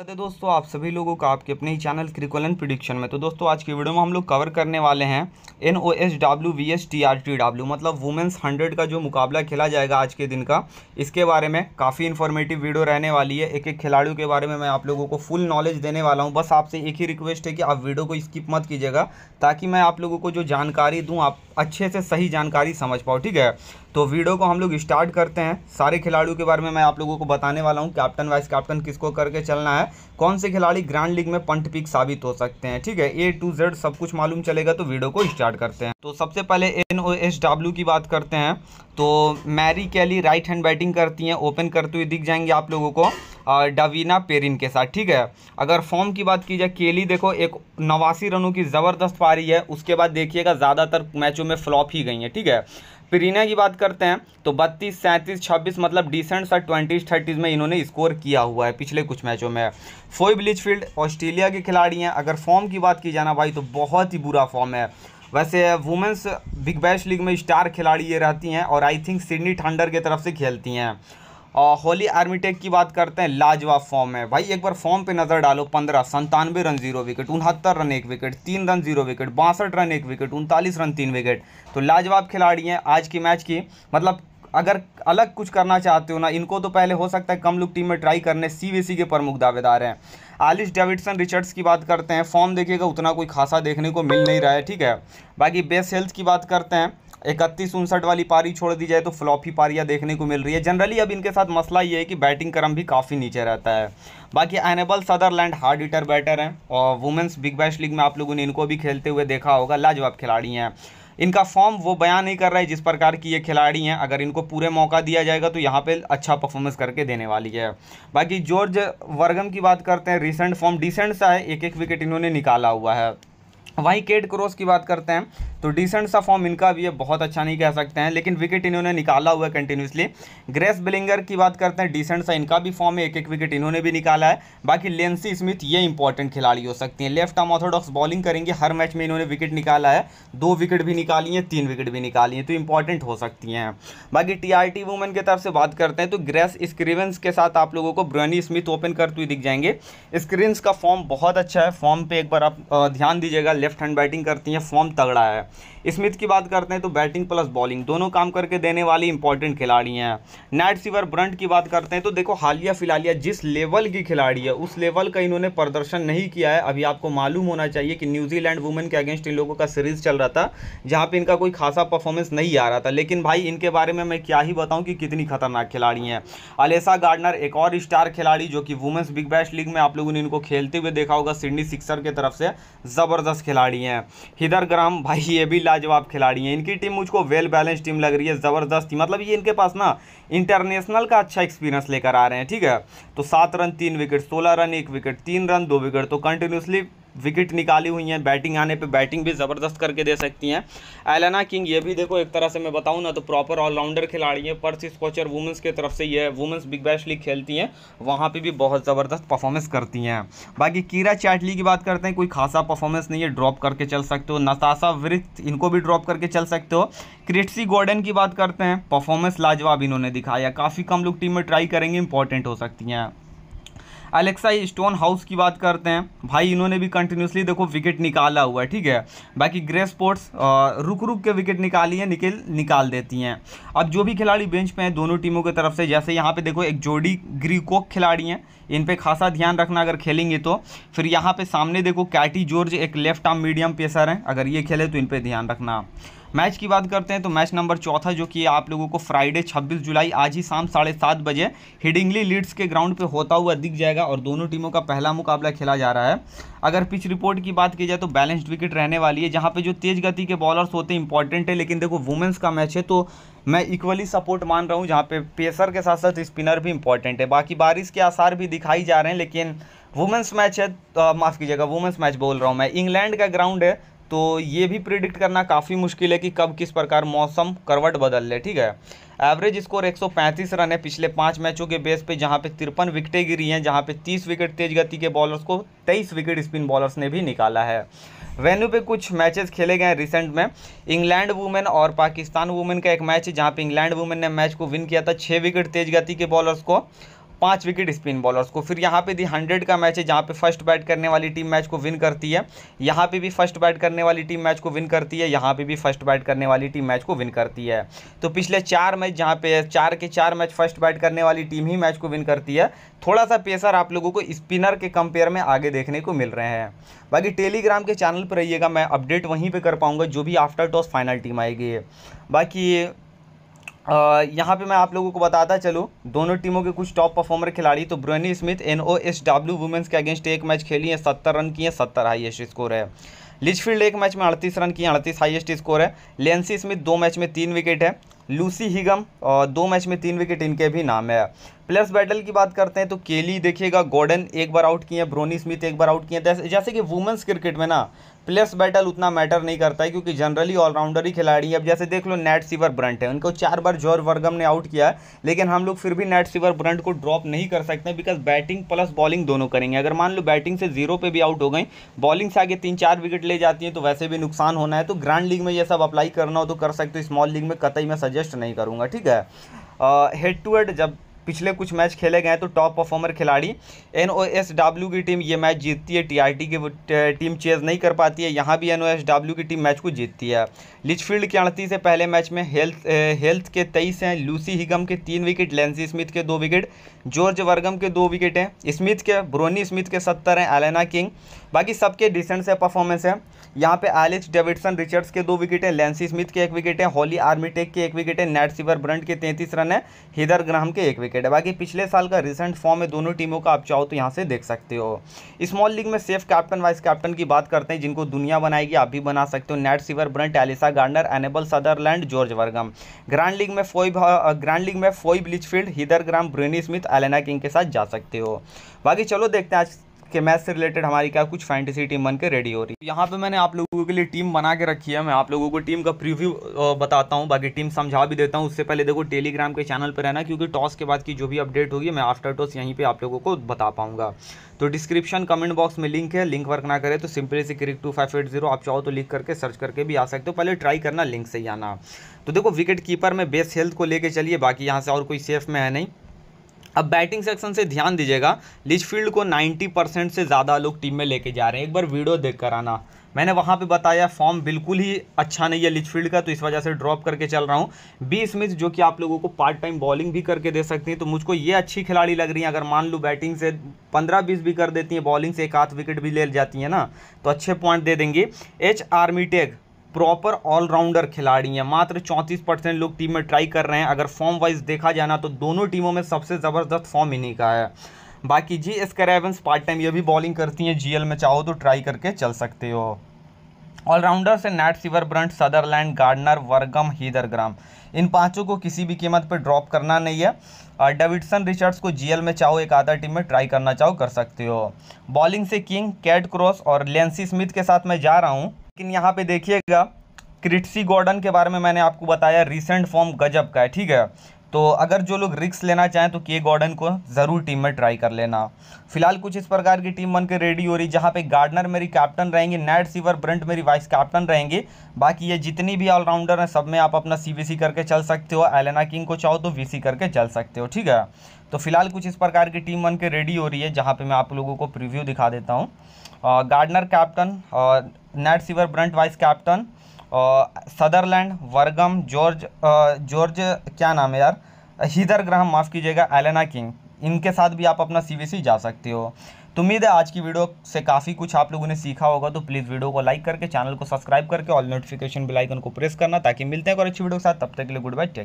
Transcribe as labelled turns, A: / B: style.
A: तो दोस्तों आप सभी लोगों का आपके अपने ही चैनल क्रिकोलन प्रिडिक्शन में तो दोस्तों आज की वीडियो में हम लोग कवर करने वाले हैं N O S W V S T R T W मतलब वुमेंस हंड्रेड का जो मुकाबला खेला जाएगा आज के दिन का इसके बारे में काफ़ी इन्फॉर्मेटिव वीडियो रहने वाली है एक एक खिलाड़ियों के बारे में मैं आप लोगों को फुल नॉलेज देने वाला हूँ बस आपसे एक ही रिक्वेस्ट है कि आप वीडियो को स्किप मत कीजिएगा ताकि मैं आप लोगों को जो जानकारी दूँ आप अच्छे से सही जानकारी समझ पाओ ठीक है तो वीडियो को हम लोग स्टार्ट करते हैं सारे खिलाड़ियों के बारे में मैं आप लोगों को बताने वाला हूँ कैप्टन वाइस कैप्टन किसको करके चलना है है कौन से खिलाड़ी ग्रैंड लीग में पंट पिक साबित हो सकते हैं ठीक है ए टू जेड सब कुछ मालूम चलेगा तो वीडियो को स्टार्ट करते हैं तो सबसे पहले एन ओ एस डब्ल्यू की बात करते हैं तो Mary Kelly right hand batting करती हैं ओपन करते हुए दिख जाएंगे आप लोगों को डावीना पेरिन के साथ ठीक है अगर फॉर्म की बात की जाए केली देखो एक नवासी रनों की ज़बरदस्त पारी है उसके बाद देखिएगा ज़्यादातर मैचों में फ्लॉप ही गई हैं ठीक है पेरीना की बात करते हैं तो बत्तीस सैंतीस छब्बीस मतलब डिसेंट सा ट्वेंटीज थर्टीज़ में इन्होंने स्कोर किया हुआ है पिछले कुछ मैचों में फोई ब्लिचफील्ड ऑस्ट्रेलिया के खिलाड़ी हैं अगर फॉर्म की बात की जाना भाई तो बहुत ही बुरा फॉर्म है वैसे वुमेंस बिग बैश लीग में स्टार खिलाड़ी ये रहती हैं और आई थिंक सिडनी ठंडर की तरफ से खेलती हैं और होली आर्मीटेक की बात करते हैं लाजवाब फॉर्म है भाई एक बार फॉर्म पे नज़र डालो पंद्रह संतानवे रन जीरो विकेट उनहत्तर रन एक विकेट तीन रन जीरो विकेट बासठ रन एक विकेट उनतालीस रन तीन विकेट तो लाजवाब खिलाड़ी हैं आज की मैच की मतलब अगर अलग कुछ करना चाहते हो ना इनको तो पहले हो सकता है कम लोग टीम में ट्राई करने सी के प्रमुख दावेदार हैं आलिस डेविडसन रिचर्ड्स की बात करते हैं फॉर्म देखिएगा उतना कोई खासा देखने को मिल नहीं रहा है ठीक है बाकी बेस हेल्थ की बात करते हैं इकतीस उनसठ वाली पारी छोड़ दी जाए तो फ्लॉपी पारियाँ देखने को मिल रही है जनरली अब इनके साथ मसला ये है कि बैटिंग क्रम भी काफ़ी नीचे रहता है बाकी Annabel Sutherland hard hitter batter हैं और वुमेंस बिग बैश लीग में आप लोगों ने इनको भी खेलते हुए देखा होगा लाजवाब खिलाड़ी हैं इनका फॉर्म वो बयान नहीं कर रहा है जिस प्रकार की ये खिलाड़ी हैं अगर इनको पूरे मौका दिया जाएगा तो यहाँ पे अच्छा परफॉर्मेंस करके देने वाली है बाकी जॉर्ज वर्गम की बात करते हैं रिसेंट फॉर्म डिसेंट सा है एक एक विकेट इन्होंने निकाला हुआ है वहीं केट क्रॉस की बात करते हैं तो डिसेंट सा फॉर्म इनका भी है बहुत अच्छा नहीं कह सकते हैं लेकिन विकेट इन्होंने निकाला हुआ है कंटिन्यूसली ग्रेस बिलिंगर की बात करते हैं डिसेंट सा इनका भी फॉर्म है एक एक विकेट इन्होंने भी निकाला है बाकी लेंसी स्मिथ ये इंपॉर्टेंट खिलाड़ी हो सकती हैं लेफ्ट आर्म ऑर्थोडॉक्स बॉलिंग करेंगे हर मैच में इन्होंने विकेट निकाला है दो विकेट भी निकाली हैं तीन विकेट भी निकाली हैं तो इंपॉर्टेंट हो सकती हैं बाकी टी आर टी वूमेन की तरफ से बात करते हैं तो ग्रेस स्क्रीवेंस के साथ आप लोगों को ब्रनी स्मिथ ओपन करते हुए दिख जाएंगे स्क्रीन्स का फॉर्म बहुत अच्छा है फॉर्म पर एक बार आप ध्यान दीजिएगा लेफ्ट हैंड बैटिंग करती हैं फॉर्म तगड़ा है स्मिथ की बात करते हैं तो बैटिंग प्लस बॉलिंग दोनों काम करके देने वाली इंपॉर्टेंट खिलाड़ी हैं नाइट सीवर ब्रंट की बात करते हैं तो देखो हालिया फिलहालिया जिस लेवल की खिलाड़ी है उस लेवल का इन्होंने प्रदर्शन नहीं किया है अभी आपको मालूम होना चाहिए कि न्यूजीलैंड वुमेन के अगेंस्ट इन लोगों का सीरीज चल रहा था जहाँ पर इनका कोई खासा परफॉर्मेंस नहीं आ रहा था लेकिन भाई इनके बारे में मैं क्या ही बताऊँ कि कितनी खतरनाक खिलाड़ी हैं अलेसा गार्डनर एक और स्टार खिलाड़ी जो कि वुमेंस बिग बैश लीग में आप लोगों ने इनको खेलते हुए देखा होगा सिडनी सिक्सर की तरफ से ज़बरदस्त खिलाड़ी हैं हिदर ग्राम भाई ये भी लाजवाब खिलाड़ी हैं इनकी टीम मुझको वेल बैलेंस टीम लग रही है ज़बरदस्त टीम मतलब ये इनके पास ना इंटरनेशनल का अच्छा एक्सपीरियंस लेकर आ रहे हैं ठीक है तो सात रन तीन विकेट सोलह रन एक विकेट तीन रन दो विकेट तो कंटिन्यूसली विकेट निकाली हुई हैं बैटिंग आने पे बैटिंग भी ज़बरदस्त करके दे सकती हैं एलेना किंग ये भी देखो एक तरह से मैं बताऊँ ना तो प्रॉपर ऑलराउंडर खिलाड़ी हैं पर्स स्कोचर वुमेंस की तरफ से ये वुमेंस बिग बैश लीग खेलती हैं वहाँ पर भी बहुत ज़बरदस्त परफॉर्मेंस करती हैं बाकी कीरा चैटली की बात करते हैं कोई खासा परफॉर्मेंस नहीं है ड्रॉप करके चल सकते हो नतासा वृत्त इनको भी ड्रॉप करके चल सकते हो क्रिट्सी गॉर्डन की बात करते हैं परफॉर्मेंस लाजवाब इन्होंने दिखाया काफ़ी कम लोग टीम में ट्राई करेंगे इंपॉर्टेंट हो सकती हैं अलेक्सा स्टोन हाउस की बात करते हैं भाई इन्होंने भी कंटिन्यूसली देखो विकेट निकाला हुआ है ठीक है बाकी ग्रे स्पोर्ट्स रुक रुक के विकेट निकाली है निकल निकाल देती हैं अब जो भी खिलाड़ी बेंच पे हैं दोनों टीमों की तरफ से जैसे यहाँ पे देखो एक जोडी ग्रीकोक खिलाड़ी हैं इन पर खासा ध्यान रखना अगर खेलेंगे तो फिर यहाँ पे सामने देखो कैटी जॉर्ज एक लेफ्ट आर्म मीडियम पेसर हैं अगर ये खेले तो इन पर ध्यान रखना मैच की बात करते हैं तो मैच नंबर चौथा जो कि आप लोगों को फ्राइडे 26 जुलाई आज ही शाम साढ़े सात बजे हिडिंगली लीड्स के ग्राउंड पे होता हुआ दिख जाएगा और दोनों टीमों का पहला मुकाबला खेला जा रहा है अगर पिच रिपोर्ट की बात की जाए तो बैलेंस्ड विकेट रहने वाली है जहाँ पर जो तेज गति के बॉलर्स होते हैं इंपॉर्टेंट है लेकिन देखो वुमेंस का मैच है तो मैं इक्वली सपोर्ट मान रहा हूँ जहाँ पे पेसर के साथ साथ स्पिनर भी इंपॉर्टेंट है बाकी बारिश के आसार भी दिखाई जा रहे हैं लेकिन वुमेंस मैच है तो माफ़ कीजिएगा वुमेंस मैच बोल रहा हूँ मैं इंग्लैंड का ग्राउंड है तो ये भी प्रिडिक्ट करना काफ़ी मुश्किल है कि कब किस प्रकार मौसम करवट बदल ले ठीक है एवरेज स्कोर 135 रन है पिछले पाँच मैचों के बेस पे जहाँ पे तिरपन विकटें गिरी हैं जहाँ पे 30 विकेट तेज गति के बॉलर्स को 23 विकेट स्पिन बॉलर्स ने भी निकाला है वेन्यू पे कुछ मैचेस खेले गए हैं रिसेंट में इंग्लैंड वुमेन और पाकिस्तान वुमेन का एक मैच है जहाँ पर इंग्लैंड वुमेन ने मैच को विन किया था छः विकेट तेज गति के बॉलर्स को पाँच विकेट स्पिन बॉलर्स को फिर यहाँ पे दी हंड्रेड का मैच है जहाँ पे फर्स्ट बैट करने वाली टीम मैच को विन करती है यहाँ पे भी फर्स्ट बैट करने वाली टीम मैच को विन करती है यहाँ पे भी फर्स्ट बैट करने वाली टीम मैच को विन करती है तो पिछले चार मैच जहाँ पे चार के चार मैच फर्स्ट बैट करने वाली टीम ही मैच को विन करती है थोड़ा सा पेसर आप लोगों को स्पिनर के कंपेयर में आगे देखने को मिल रहे हैं बाकी टेलीग्राम के चैनल पर रहिएगा मैं अपडेट वहीं पर कर पाऊँगा जो भी आफ्टर टॉस फाइनल टीम आएगी बाकी यहाँ पे मैं आप लोगों को बताता चलूँ दोनों टीमों के कुछ टॉप परफॉर्मर खिलाड़ी तो Bryony Smith N O S W women's के अगेंस्ट एक मैच खेली है सत्तर रन किए सत्तर हाईएस्ट स्कोर है लिचफील्ड एक मैच में अड़तीस रन किए अड़तीस हाईएस्ट स्कोर है लेंसी स्मिथ दो मैच में तीन विकेट है लूसी हिगम दो मैच में तीन विकेट इनके भी नाम है प्लस बैटल की बात करते हैं तो केली देखिएगा गॉर्डन एक बार आउट किए हैं ब्रोनी स्मिथ एक बार आउट किए हैं जैसे कि वुमेंस क्रिकेट में ना प्लेस बैटल उतना मैटर नहीं करता है क्योंकि जनरली ऑलराउंडर ही खिलाड़ी है अब जैसे देख लो नेट सीवर ब्रंट है उनको चार बार जोर वर्गम ने आउट किया लेकिन हम लोग फिर भी नेट सीवर ब्रंट को ड्रॉप नहीं कर सकते बिकॉज बैटिंग प्लस बॉलिंग दोनों करेंगे अगर मान लो बैटिंग से जीरो पे भी आउट हो गए बॉलिंग से आगे तीन चार विकेट ले जाती है तो वैसे भी नुकसान होना है तो ग्रांड लीग में ये सब अप्लाई करना हो तो कर सकते हो स्मॉल लीग में कतई मैं सजेस्ट नहीं करूँगा ठीक है हेड टू हेड जब पिछले कुछ मैच खेले गए तो टॉप परफॉर्मर खिलाड़ी एन की टीम ये मैच जीतती है टी की टीम चेज नहीं कर पाती है यहाँ भी एन की टीम मैच को जीतती है लिचफील्ड के अड़तीस से पहले मैच में हेल्थ हेल्थ के तेईस हैं लूसी हिगम के तीन विकेट लेंसी स्मिथ के दो विकेट जॉर्ज वर्गम के दो विकेट हैं स्मिथ के ब्रोनी स्मिथ के सत्तर हैं एलेना किंग बाकी सबके डिसेंट से परफॉर्मेंस है यहाँ पे एलिस डेविडसन रिचर्ड्स के दो विकेट हैं लेंसी स्मिथ के एक विकेट है हॉली आर्मीटेक के एक विकेट है नेट सिवर ब्रंट के तैंतीस रन है हिदर ग्राम के एक विकेट है बाकी पिछले साल का रिसेंट फॉर्म है दोनों टीमों का आप चाहो तो यहाँ से देख सकते हो स्मॉल लीग में सेफ कैप्टन वाइस कैप्टन की बात करते हैं जिनको दुनिया बनाएगी आप भी बना सकते हो Nat Sciver Brunt Alyssa Gardner Annabel Sutherland George Wareham grand league में फोई ग्रांड लीग में Phoebe Litchfield Heather Graham Bryony Smith Alana King के साथ जा सकते हो बाकी चलो देखते हैं आज के मैच से रिलेटेड हमारी क्या कुछ फैंटेसी टीम बन के रेडी हो रही है यहाँ पे मैंने आप लोगों के लिए टीम बना के रखी है मैं आप लोगों को टीम का प्रीव्यू बताता हूँ बाकी टीम समझा भी देता हूँ उससे पहले देखो टेलीग्राम के चैनल पर रहना क्योंकि टॉस के बाद की जो भी अपडेट होगी मैं आफ्टर टॉस यहीं पर आप लोगों को बता पाऊंगा तो डिस्क्रिप्शन कमेंट बॉक्स में लिंक है लिंक वर्क ना करे तो सिंपली से crick two five eight zero आप चाहो तो लिख करके सर्च करके भी आ सकते हो पहले ट्राई करना लिंक से ही आना तो देखो विकेट कीपर में बेस हेल्थ को लेके चलिए बाकी यहाँ से और कोई सेफ में है नहीं अब बैटिंग सेक्शन से ध्यान दीजिएगा लिचफील्ड को 90 परसेंट से ज़्यादा लोग टीम में लेके जा रहे हैं एक बार वीडियो देख कर आना मैंने वहाँ पे बताया फॉर्म बिल्कुल ही अच्छा नहीं है लिचफील्ड का तो इस वजह से ड्रॉप करके चल रहा हूँ बी स्मिथ जो कि आप लोगों को पार्ट टाइम बॉलिंग भी करके दे सकती हैं तो मुझको ये अच्छी खिलाड़ी लग रही हैं अगर मान लूँ बैटिंग से पंद्रह बीस भी कर देती हैं बॉलिंग से एक आध विकेट भी ले जाती हैं ना तो अच्छे पॉइंट दे देंगी एच आर्मीटेक प्रॉपर ऑलराउंडर खिलाड़ी हैं मात्र 34 परसेंट लोग टीम में ट्राई कर रहे हैं अगर फॉर्म वाइज देखा जाए ना तो दोनों टीमों में सबसे ज़बरदस्त फॉर्म इन्हीं का है बाकी जी एस करेवंस पार्ट टाइम ये भी बॉलिंग करती हैं जीएल में चाहो तो ट्राई करके चल सकते हो ऑलराउंडर से Nat Sciver Brunt Sutherland Gardner Wareham Heather Graham इन पांचों को किसी भी कीमत पर ड्रॉप करना नहीं है डेविडसन रिचर्ड्स को जीएल में चाहो एक आधा टीम में ट्राई करना चाहो कर सकते हो बॉलिंग से किंग कैट क्रॉस और लेंसी स्मिथ के साथ मैं जा रहा हूँ लेकिन यहाँ पे देखिएगा क्रिट्सी गॉर्डन के बारे में मैंने आपको बताया रिसेंट फॉर्म गजब का है ठीक है तो अगर जो लोग रिक्स लेना चाहें तो के गॉर्डन को ज़रूर टीम में ट्राई कर लेना फिलहाल कुछ इस प्रकार की टीम बनकर रेडी हो रही जहाँ पे गार्डनर मेरी कैप्टन रहेंगे नेट सीवर ब्रंट मेरी वाइस कैप्टन रहेंगे बाकी ये जितनी भी ऑलराउंडर हैं सब में आप अपना सी करके चल सकते हो एलेना किंग को चाहो तो वी करके चल सकते हो ठीक है तो फिलहाल कुछ इस प्रकार की टीम बन के रेडी हो रही है जहाँ पर मैं आप लोगों को प्रिव्यू दिखा देता हूँ Gardner captain Nat Sciver Brunt vice captain Sutherland Wareham George George क्या नाम है यार हीदर ग्राहम माफ़ कीजिएगा एलेना किंग इनके साथ भी आप अपना सीवीसी जा सकते हो तो उम्मीद है आज की वीडियो से काफ़ी कुछ आप लोगों ने सीखा होगा तो प्लीज़ वीडियो को लाइक करके चैनल को सब्सक्राइब करके और नोटिफिकेशन बिलाइकन आइकन को प्रेस करना ताकि मिलते हैं और अच्छी वीडियो के साथ तब तक के लिए गुड बाय टेक